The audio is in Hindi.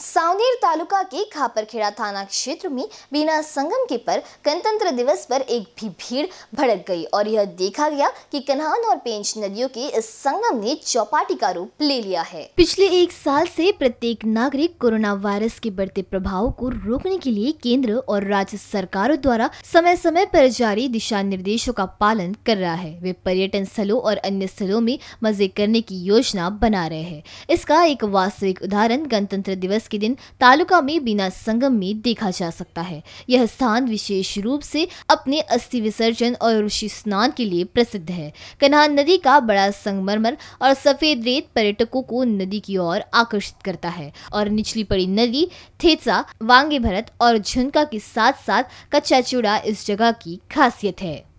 सावनेर तालुका के खापरखेड़ा थाना क्षेत्र में बिना संगम के पर गणतंत्र दिवस पर एक भी भीड़ भड़क गई और यह देखा गया कि कन्हान और पेंच नदियों के इस संगम ने चौपाटी का रूप ले लिया है पिछले एक साल से प्रत्येक नागरिक कोरोना वायरस के बढ़ते प्रभाव को रोकने के लिए केंद्र और राज्य सरकारों द्वारा समय समय पर जारी दिशा निर्देशों का पालन कर रहा है वे पर्यटन स्थलों और अन्य स्थलों में मजे करने की योजना बना रहे हैं इसका एक वास्तविक उदाहरण गणतंत्र दिवस दिवस के दिन तालुका में बिना संगम में देखा जा सकता है यह स्थान विशेष रूप से अपने अस्थि विसर्जन और ऋषि स्नान के लिए प्रसिद्ध है कन्हान नदी का बड़ा संगमरमर और सफेद रेत पर्यटकों को नदी की ओर आकर्षित करता है और निचली पड़ी नदी थेसा वांगे भरत और झुनका के साथ साथ कच्चा चूड़ा इस जगह की खासियत है